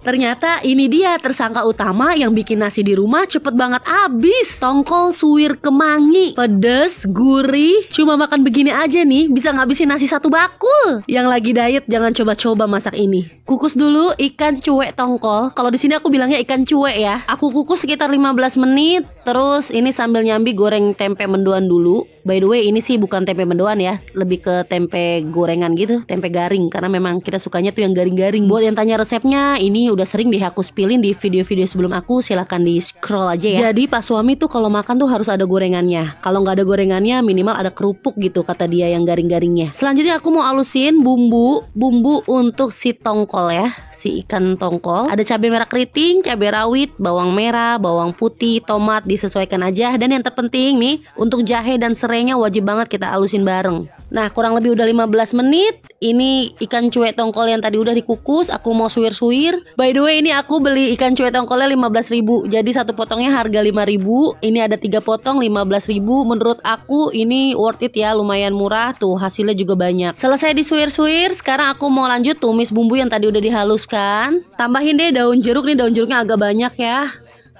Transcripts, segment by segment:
Ternyata ini dia tersangka utama yang bikin nasi di rumah cepet banget habis. Tongkol suwir kemangi, pedes, gurih. Cuma makan begini aja nih bisa ngabisin nasi satu bakul. Yang lagi diet jangan coba-coba masak ini. Kukus dulu ikan cuek tongkol. Kalau di sini aku bilangnya ikan cuek ya. Aku kukus sekitar 15 menit Terus ini sambil nyambi goreng tempe mendoan dulu. By the way ini sih bukan tempe mendoan ya, lebih ke tempe gorengan gitu, tempe garing karena memang kita sukanya tuh yang garing-garing. Buat yang tanya resepnya, ini udah sering deh aku spilin di video-video sebelum aku, silahkan di scroll aja ya. Jadi Pak suami tuh kalau makan tuh harus ada gorengannya. Kalau nggak ada gorengannya minimal ada kerupuk gitu kata dia yang garing-garingnya. Selanjutnya aku mau alusin bumbu, bumbu untuk si tongkol ya si ikan tongkol. Ada cabai merah keriting, cabai rawit, bawang merah, bawang putih, tomat disesuaikan aja. Dan yang terpenting nih, untuk jahe dan serainya wajib banget kita alusin bareng. Nah, kurang lebih udah 15 menit. Ini ikan cuek tongkol yang tadi udah dikukus, aku mau suwir-suwir. By the way, ini aku beli ikan cuek tongkolnya 15.000. Jadi satu potongnya harga 5.000. Ini ada tiga potong 15.000. Menurut aku ini worth it ya, lumayan murah tuh, hasilnya juga banyak. Selesai disuir suwir sekarang aku mau lanjut tumis bumbu yang tadi udah dihalus kan tambahin deh daun jeruk nih daun jeruknya agak banyak ya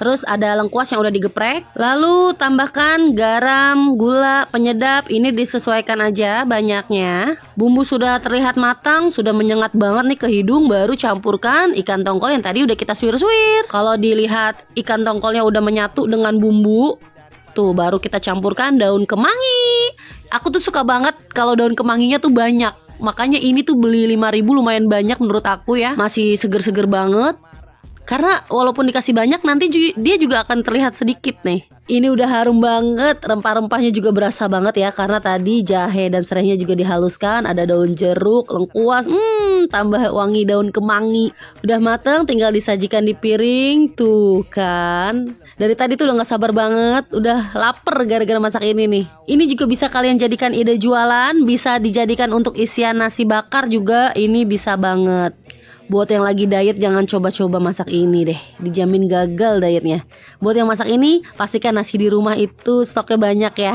Terus ada lengkuas yang udah digeprek Lalu tambahkan garam, gula, penyedap Ini disesuaikan aja banyaknya Bumbu sudah terlihat matang Sudah menyengat banget nih ke hidung Baru campurkan ikan tongkol yang tadi udah kita suir-suir Kalau dilihat ikan tongkolnya udah menyatu dengan bumbu Tuh baru kita campurkan daun kemangi Aku tuh suka banget kalau daun kemanginya tuh banyak makanya ini tuh beli 5000 lumayan banyak menurut aku ya masih seger-seger banget karena walaupun dikasih banyak nanti ju dia juga akan terlihat sedikit nih ini udah harum banget, rempah-rempahnya juga berasa banget ya karena tadi jahe dan serainya juga dihaluskan, ada daun jeruk, lengkuas. Hmm, tambah wangi daun kemangi. Udah mateng, tinggal disajikan di piring. Tuh kan. Dari tadi tuh udah nggak sabar banget, udah lapar gara-gara masak ini nih. Ini juga bisa kalian jadikan ide jualan, bisa dijadikan untuk isian nasi bakar juga. Ini bisa banget. Buat yang lagi diet jangan coba-coba masak ini deh Dijamin gagal dietnya Buat yang masak ini pastikan nasi di rumah itu stoknya banyak ya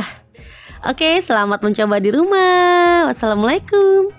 Oke selamat mencoba di rumah Wassalamualaikum